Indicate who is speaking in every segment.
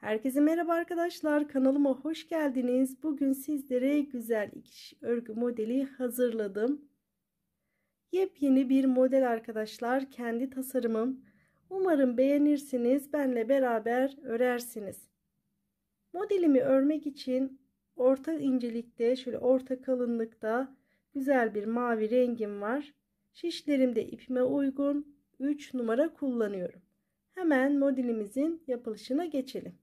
Speaker 1: Herkese merhaba arkadaşlar kanalıma hoş geldiniz. Bugün sizlere güzel ikiş örgü modeli hazırladım. Yepyeni bir model arkadaşlar kendi tasarımım. Umarım beğenirsiniz benle beraber örersiniz. Modelimi örmek için orta incelikte şöyle orta kalınlıkta güzel bir mavi rengim var. Şişlerimde ipime uygun 3 numara kullanıyorum. Hemen modelimizin yapılışına geçelim.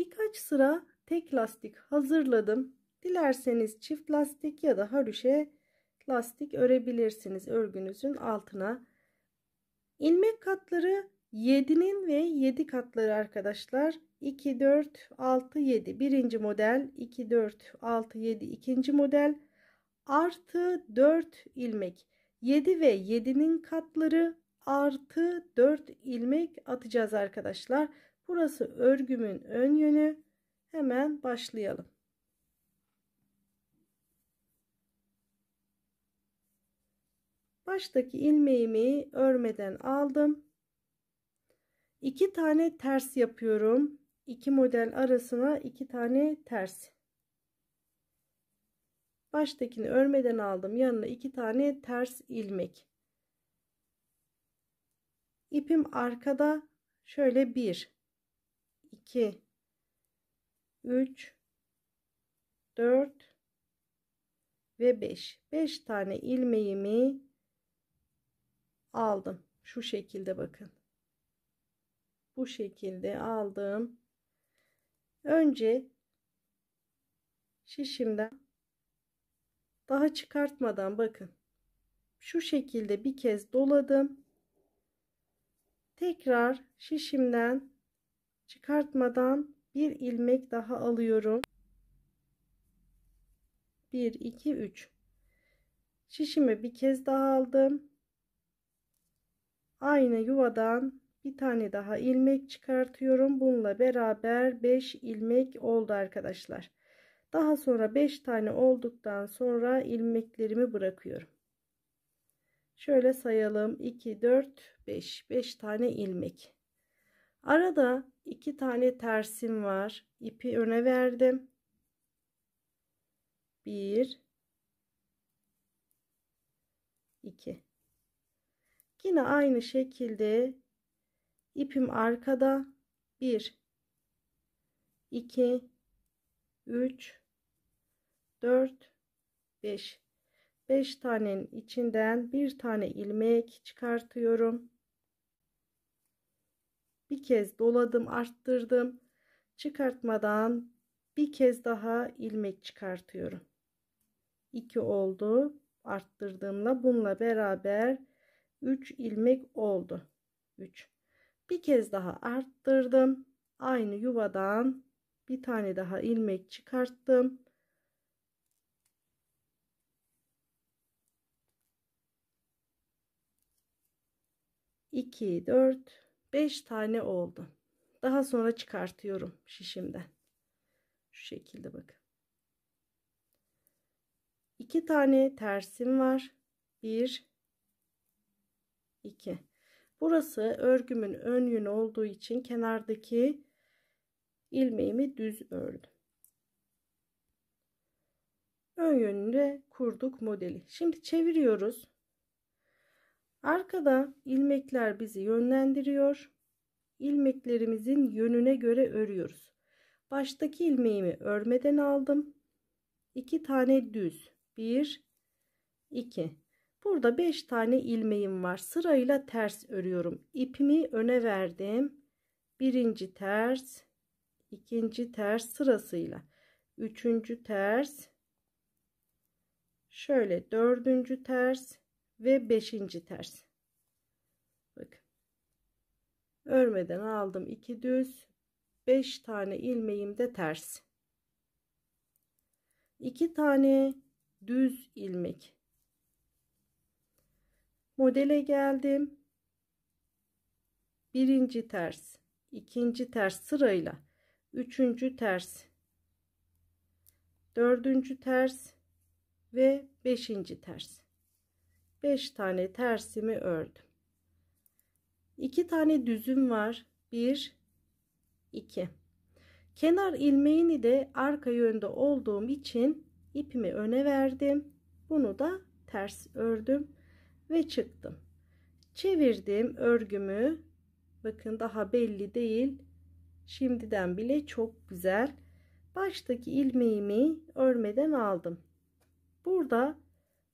Speaker 1: Birkaç sıra tek lastik hazırladım. Dilerseniz çift lastik ya da harüşe lastik örebilirsiniz örgünüzün altına. Ilmek katları 7'nin ve 7 katları arkadaşlar. 2, 4, 6, 7 birinci model. 2, 4, 6, 7 ikinci model. Artı 4 ilmek. 7 ve 7'nin katları artı 4 ilmek atacağız arkadaşlar. Burası örgümün ön yönü. Hemen başlayalım. Baştaki ilmeğimi örmeden aldım. İki tane ters yapıyorum. İki model arasına iki tane ters. Baştakini örmeden aldım. Yanına iki tane ters ilmek. İpim arkada şöyle bir 2 3 4 ve 5 5 tane ilmeğimi aldım şu şekilde bakın bu şekilde aldım önce şişimden daha çıkartmadan bakın şu şekilde bir kez doladım tekrar şişimden çıkartmadan bir ilmek daha alıyorum. 1 2 3 şişimi bir kez daha aldım. Aynı yuvadan bir tane daha ilmek çıkartıyorum. Bununla beraber 5 ilmek oldu arkadaşlar. Daha sonra 5 tane olduktan sonra ilmeklerimi bırakıyorum. Şöyle sayalım. 2 4 5 5 tane ilmek. Arada iki tane tersim var. İpi öne verdim. Bir, iki. Yine aynı şekilde ipim arkada. Bir, iki, üç, dört, beş. Beş tanenin içinden bir tane ilmek çıkartıyorum bir kez doladım arttırdım çıkartmadan bir kez daha ilmek çıkartıyorum 2 oldu arttırdığımla bununla beraber 3 ilmek oldu 3 bir kez daha arttırdım aynı yuvadan bir tane daha ilmek çıkarttım iki dört 5 tane oldu. Daha sonra çıkartıyorum şişimden. Şu şekilde bakın. 2 tane tersim var. 1 2 Burası örgümün ön yönü olduğu için kenardaki ilmeğimi düz ördüm. Ön yönünde kurduk modeli. Şimdi çeviriyoruz. Arkada ilmekler bizi yönlendiriyor. İlmeklerimizin yönüne göre örüyoruz. Baştaki ilmeğimi örmeden aldım. 2 tane düz. 1 2 Burada 5 tane ilmeğim var. Sırayla ters örüyorum. İpimi öne verdim. Birinci ters, ikinci ters sırasıyla. Üçüncü ters. Şöyle dördüncü ters ve 5. ters. Bakın. Örmeden aldım 2 düz, 5 tane ilmeğim de ters. 2 tane düz ilmek. Modele geldim. Birinci ters, ikinci ters sırayla, üçüncü ters, dördüncü ters ve beşinci ters. 5 tane tersimi ördüm. 2 tane düzüm var. 1 2 Kenar ilmeğini de arka yönde olduğum için ipimi öne verdim. Bunu da ters ördüm ve çıktım. Çevirdim örgümü. Bakın daha belli değil. Şimdiden bile çok güzel. Baştaki ilmeğimi örmeden aldım. Burada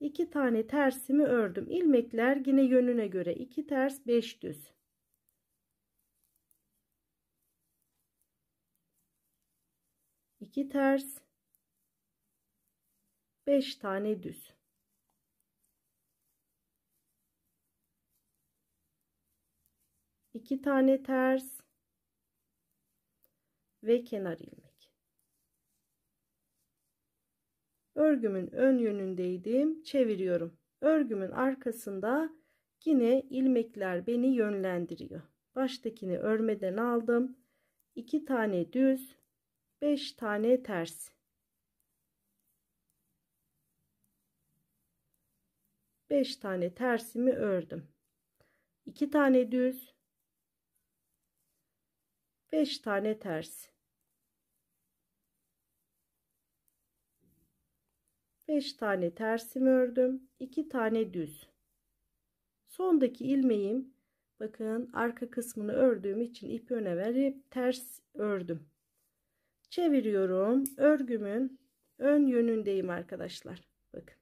Speaker 1: 2 tane tersimi ördüm. ilmekler yine yönüne göre 2 ters 5 düz. iki ters beş tane düz. iki tane ters ve kenar ilmek. örgümün ön yönündeydim çeviriyorum örgümün arkasında yine ilmekler beni yönlendiriyor baştakini örmeden aldım 2 tane düz 5 tane ters Beş tane tersimi ördüm İki tane düz beş tane ters 5 tane tersimi ördüm 2 tane düz sondaki ilmeğim bakın arka kısmını ördüğüm için ipi öne verip ters ördüm çeviriyorum örgümün ön yönündeyim arkadaşlar bakın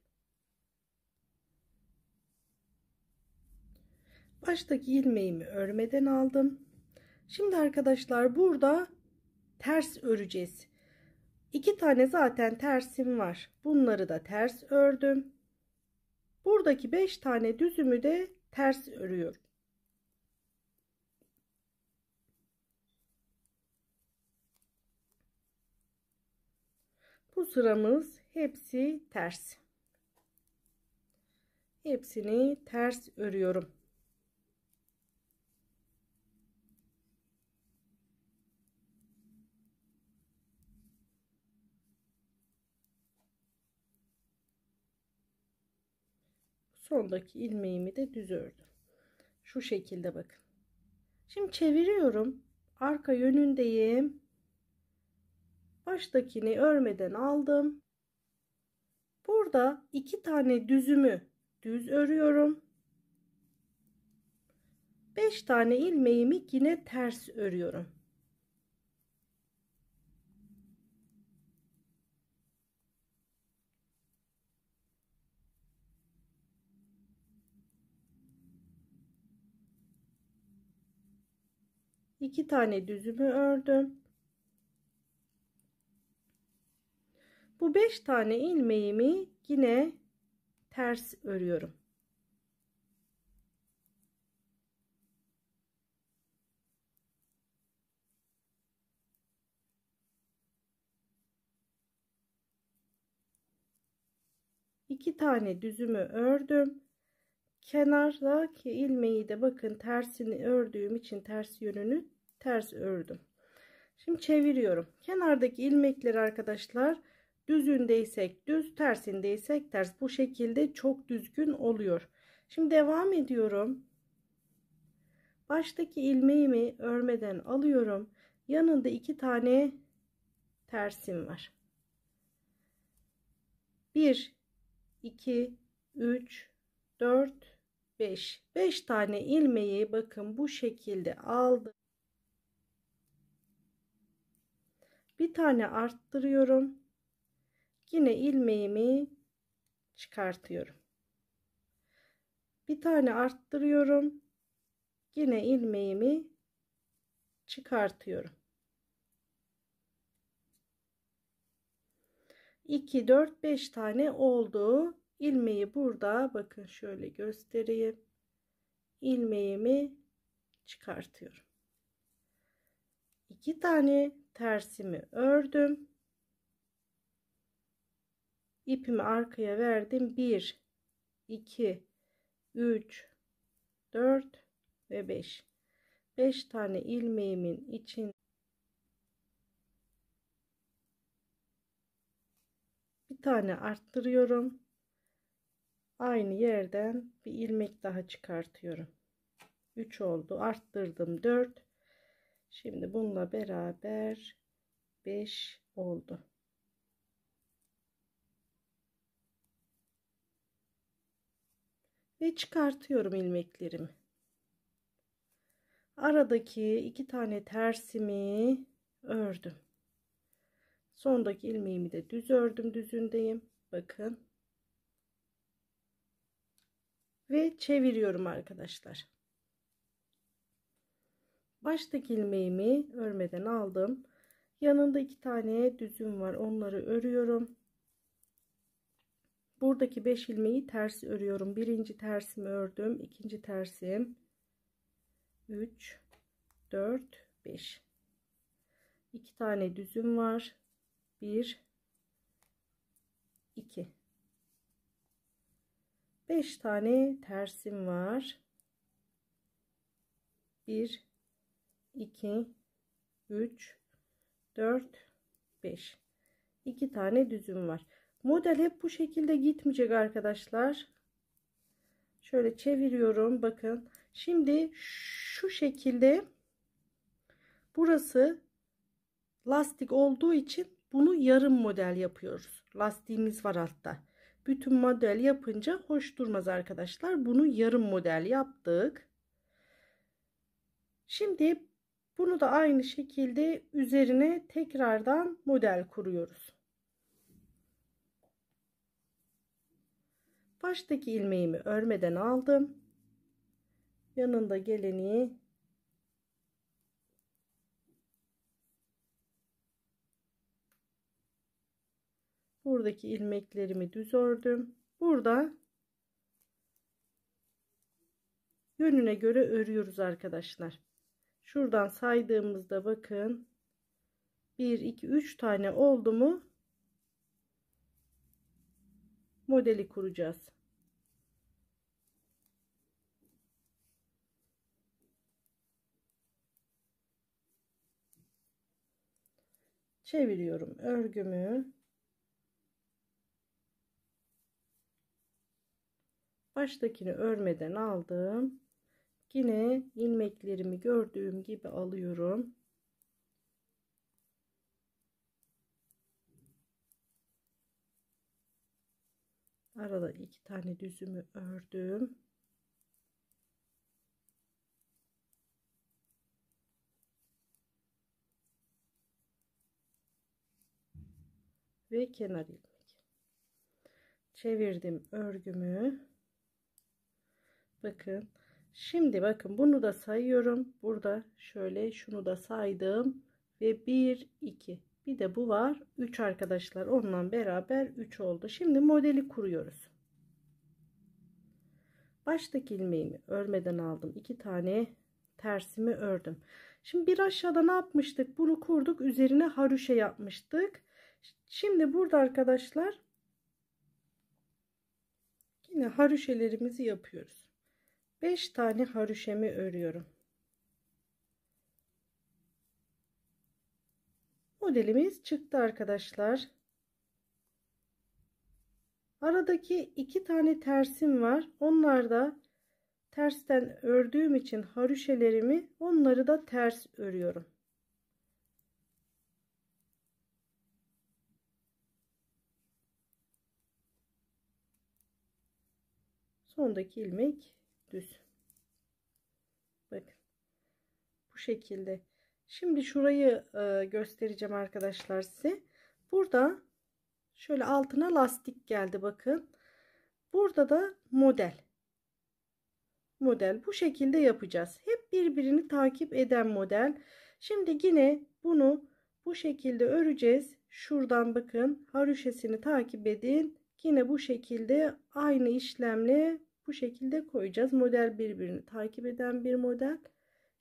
Speaker 1: baştaki ilmeğimi örmeden aldım şimdi arkadaşlar burada ters öreceğiz İki tane zaten tersim var. Bunları da ters ördüm. Buradaki beş tane düzümü de ters örüyorum. Bu sıramız hepsi ters. Hepsini ters örüyorum. sondaki ilmeğimi de düz ördüm. Şu şekilde bakın. Şimdi çeviriyorum. Arka yönündeyim. Baştakini örmeden aldım. Burada iki tane düzümü düz örüyorum. 5 tane ilmeğimi yine ters örüyorum. iki tane düzümü ördüm. Bu beş tane ilmeğimi yine ters örüyorum. İki tane düzümü ördüm kenardaki ilmeği de bakın tersini ördüğüm için ters yönünü ters ördüm. Şimdi çeviriyorum. Kenardaki ilmekleri arkadaşlar düzündeysek düz, tersindeysek ters. Bu şekilde çok düzgün oluyor. Şimdi devam ediyorum. Baştaki ilmeğimi örmeden alıyorum. Yanında iki tane tersim var. 1 2 3 4 5 5 tane ilmeği bakın bu şekilde aldım bir tane arttırıyorum. Yine ilmeğimi çıkartıyorum. Bir tane arttırıyorum. Yine ilmeğimi çıkartıyorum. 2 4 5 tane oldu. Ilmeği burada bakın şöyle göstereyim. Ilmeğimi çıkartıyorum. 2 tane tersimi ördüm. ipimi arkaya verdim. 1 2 3 4 ve 5. 5 tane ilmeğimin için bir tane arttırıyorum. Aynı yerden bir ilmek daha çıkartıyorum. 3 oldu. Arttırdım 4. Şimdi bununla beraber 5 oldu. Ve çıkartıyorum ilmeklerimi. Aradaki iki tane tersimi ördüm. Sondaki ilmeğimi de düz ördüm düzündeyim. Bakın. Ve çeviriyorum arkadaşlar baştaki ilmeğimi örmeden aldım. Yanında iki tane düzüm var. Onları örüyorum. Buradaki 5 ilmeği ters örüyorum. Birinci tersimi ördüm. ikinci tersim 3 4 5 2 tane düzüm var. 1 2 5 tane tersim var. 1 2 3 4 5 2 tane düzüm var model hep bu şekilde gitmeyecek arkadaşlar şöyle çeviriyorum bakın şimdi şu şekilde burası lastik olduğu için bunu yarım model yapıyoruz lastiğimiz var altta bütün model yapınca hoş durmaz arkadaşlar bunu yarım model yaptık şimdi bunu da aynı şekilde üzerine tekrardan model kuruyoruz. Baştaki ilmeğimi örmeden aldım. Yanında geleni buradaki ilmeklerimi düz ördüm. Burada yönüne göre örüyoruz arkadaşlar. Şuradan saydığımızda bakın 1 2 3 tane oldu mu modeli kuracağız. çeviriyorum örgümü baştakini örmeden aldım Yine ilmeklerimi gördüğüm gibi alıyorum. Arada iki tane düzümü ördüm. Ve kenar ilmek. Çevirdim örgümü. Bakın Şimdi bakın bunu da sayıyorum. Burada şöyle şunu da saydım. Ve 1, 2. Bir de bu var. 3 arkadaşlar. Onunla beraber 3 oldu. Şimdi modeli kuruyoruz. Baştaki ilmeğimi örmeden aldım. 2 tane tersimi ördüm. Şimdi bir aşağıda ne yapmıştık? Bunu kurduk. Üzerine haruşa yapmıştık. Şimdi burada arkadaşlar yine haruşelerimizi yapıyoruz. 5 tane haroşemi örüyorum. Modelimiz çıktı arkadaşlar. Aradaki 2 tane tersim var. Onlar da tersten ördüğüm için harüşelerimi onları da ters örüyorum. Sondaki ilmek düz. Bakın. Bu şekilde. Şimdi şurayı e, göstereceğim arkadaşlar size. Burada şöyle altına lastik geldi bakın. Burada da model. Model bu şekilde yapacağız. Hep birbirini takip eden model. Şimdi yine bunu bu şekilde öreceğiz. Şuradan bakın harüşesini takip edin. Yine bu şekilde aynı işlemle bu şekilde koyacağız. Model birbirini takip eden bir model.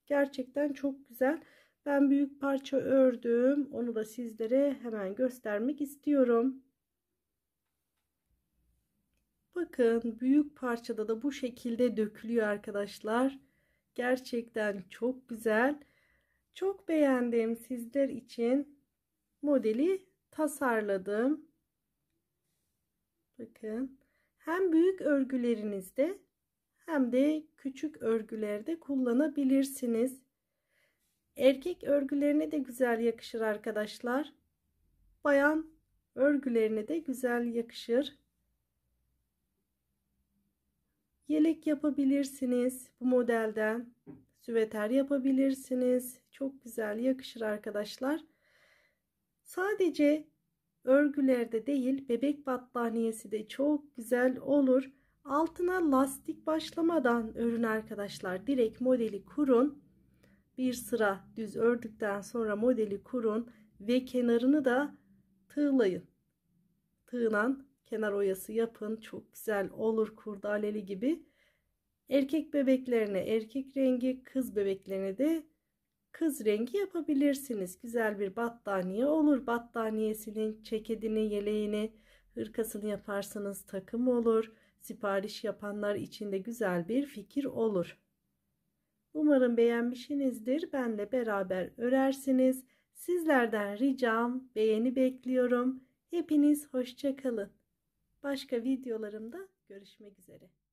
Speaker 1: Gerçekten çok güzel. Ben büyük parça ördüm. Onu da sizlere hemen göstermek istiyorum. Bakın büyük parçada da bu şekilde dökülüyor arkadaşlar. Gerçekten çok güzel. Çok beğendim sizler için modeli tasarladım. Bakın hem büyük örgülerinizde hem de küçük örgülerde kullanabilirsiniz. Erkek örgülerine de güzel yakışır arkadaşlar. Bayan örgülerine de güzel yakışır. Yelek yapabilirsiniz bu modelden. Süveter yapabilirsiniz. Çok güzel yakışır arkadaşlar. Sadece örgülerde değil bebek battaniyesi de çok güzel olur. Altına lastik başlamadan örün arkadaşlar. Direkt modeli kurun. Bir sıra düz ördükten sonra modeli kurun ve kenarını da tığlayın. Tığınan kenar oyası yapın. Çok güzel olur kurdaleli gibi. Erkek bebeklerine erkek rengi, kız bebeklerine de kız rengi yapabilirsiniz. Güzel bir battaniye olur. Battaniyesinin çekedini, yeleğini, hırkasını yaparsanız takım olur. Sipariş yapanlar için de güzel bir fikir olur. Umarım beğenmişsinizdir. Benle beraber örersiniz. Sizlerden ricam beğeni bekliyorum. Hepiniz hoşça kalın. Başka videolarımda görüşmek üzere.